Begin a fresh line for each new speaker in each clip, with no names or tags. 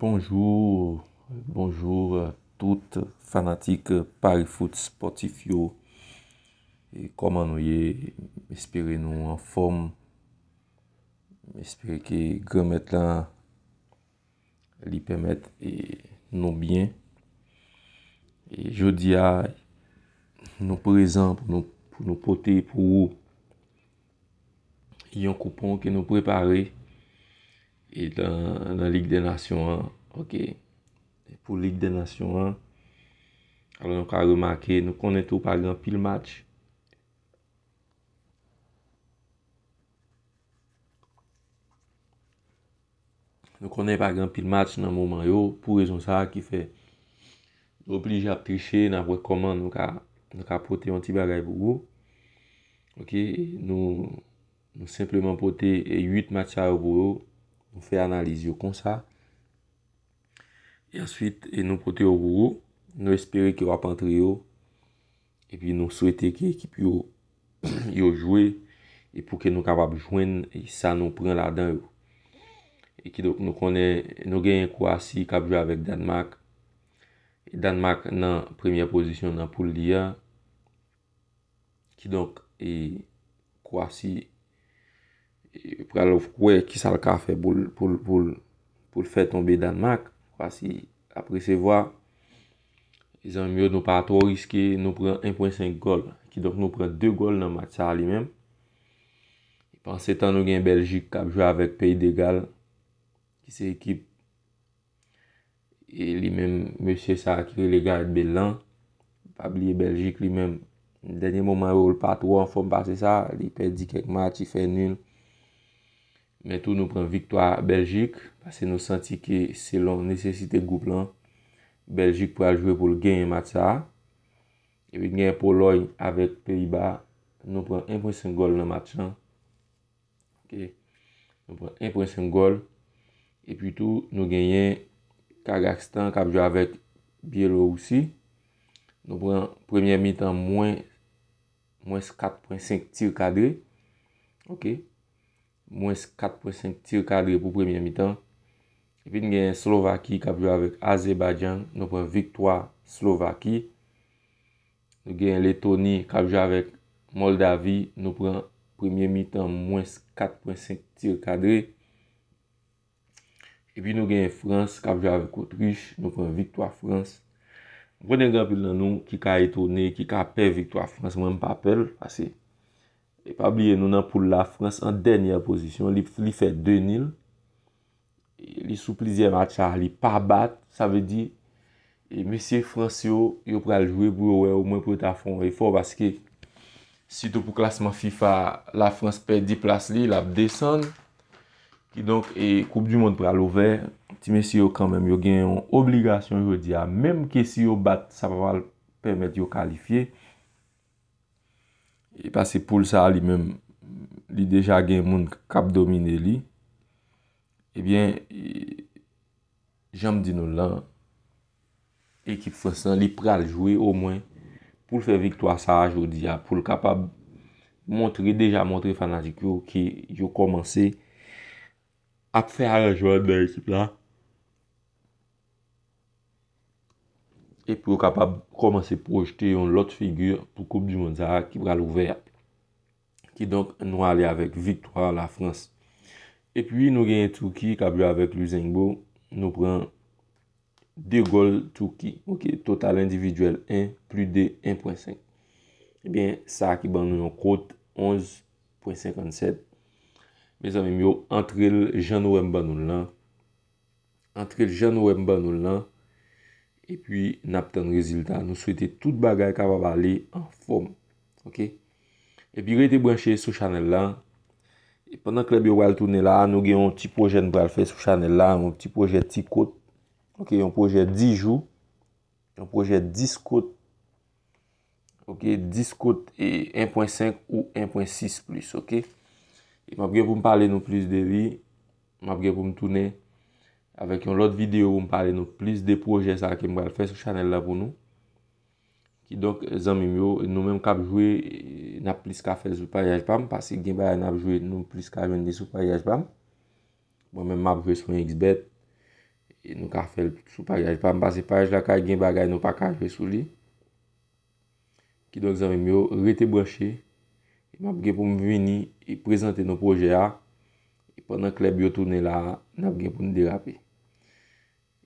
Bonjou, bonjou a tout fanatik Paris Foot Sportifio. E koma nou ye, espere nou an form. Espere ki gremet lan li pemet e nou bien. E jodi a nou prezant, nou pote pou yon koupon ki nou prepare. et nan Ligue des Nations 1 pou Ligue des Nations 1 alo nou ka remarke nou konen tou pa gran pil match nou konen pa gran pil match nan mouman yo pou rezon sa ki fe nou plije ap triche nan wèk koman nou ka pote yon ti bagay bougou nou simplement pote 8 match a yo bougou Nou fè analize yo kon sa. E answit, e nou pote yo gourou. Nou espere ki yo apantre yo. E pi nou souete ki ekip yo yo jwe. E pou ke nou kapab jwen e sa nou pren la den yo. E ki dok nou konen, nou gen yon kou asi kap jwa avèk Danmak. E Danmak nan premye posisyon nan pou lya. Ki dok yon e kou asi E pralof kwe ki sa l kafe pou l pou l pou l pou l pou l fè tombe Danmak. Kwa si apre se vwa. Izan myo nou pa tro riske nou pren 1.5 gol. Ki dok nou pren 2 gol nan mat sa li men. E pan 7 an nou gen Belgique kap jwa avèk pey de gal. Ki se ekip. E li men monsye sa kire le gal be lan. Pabliye Belgique li men. Ndenye mouman ou l pa tro an fòm pa se sa. Li pe di kek mat. Li fè nul. Metou nou pren victwa Belgik. Pase nou santi ki selon nesesite goup lan. Belgik pou al jwe pou l genye mat sa. Epi genye Poloye avet Pays-Bas. Nou pren 1.5 gol nan mat sa. Ok. Nou pren 1.5 gol. Epi tou nou genye Kagakstan kap jwa avet Bielo ou si. Nou pren premye mi tan mwen 4.5 tir kade. Ok. Ok. mwens 4.5 tir kadre pou premye mitan. Epi nou gen Slovaki kapjou avik Azebadyan, nou pren Victoire Slovaki. Nou gen Letoni kapjou avik Moldavi, nou pren premye mitan mwens 4.5 tir kadre. Epi nou gen Frans kapjou avik Autriche, nou pren Victoire Frans. Mwenen genpil nan nou ki ka etone, ki ka pe Victoire Frans, mwenen pa apel ase. E pa bliye nou nan pou la Frans an denya posisyon. Li fè 2 nil. Li sou plizye matcha li pa bat. Sa ve di. E mesye Frans yo yo pral jwe pou yo we ou mwen pral ta fon. E fò baske. Sito pou klasman FIFA la Frans perdi plas li. La ap deson. Ki donk e koup di moun pral over. Ti mesye yo kanmem yo genyon obligasyon yo di a. Mem ke si yo bat sa pa val permet yo kalifiye. E passe pou l sa li menm, li deja gen moun kap domine li. Ebyen, e, janm di nou lan, ekip Fransan li pral jouye ou mwen pou l feviktwa sa a joudi ya. Pou l kap ap mwontri, deja mwontri fanatik yo ki yo komanse ap fe arjouan den ekip la. E pou yo kapap komanse projete yon lot figyur pou koup di Monsara ki bral ouver. Ki donk nou ale avek vitwa la Frans. E pi nou genye Touki kabye avek Luzengbo nou pran de gol Touki. Ok, total individuel 1, plus de 1.5. E bien, sa ki ban nou yon kote 11.57. Me zan mi yo antre l janouen ban nou lan. Antre l janouen ban nou lan. E pi nap ten rezultat. Nou souyte tout bagay ka va barli an fom. Ok? E pi gre te branche sou chanel la. E pendant kle bi wale toune la, nou gen yon ti projen wale fe sou chanel la. Moun ti projen ti kote. Ok? Yon projen di jou. Yon projen dis kote. Ok? Dis kote e 1.5 ou 1.6 plus. Ok? E map gen pou m pale nou plis de vi. Map gen pou m toune. Ok? Avèk yon lot videyo mpare nou plis de proje sa la kem wèl fè sou chanel la pou nou. Ki donk zanmim yo nou mèm kab jwè na plis ka fèl sou paryaj pam. Pase gen bagay nan jwè nou plis ka jwèndè sou paryaj pam. Mwen mèm mabwè sou yon xbet. E nou ka fèl sou paryaj pam. Pase paryaj la ka gen bagay nou pa kaj fè sou li. Ki donk zanmim yo rete branshe. E mabwè pou mweni e prezante nou proje a. E pwèndan kleb yo tounè la, mabwè pou nou derapè.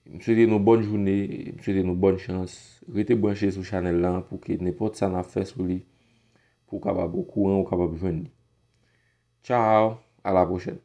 Mse de nou bon jouni, mse de nou bon chans, rete bon chen sou chanel lan pou ke nepot sa na fè sou li pou kababou kouan ou kababou jouni. Chow, ala pochèn.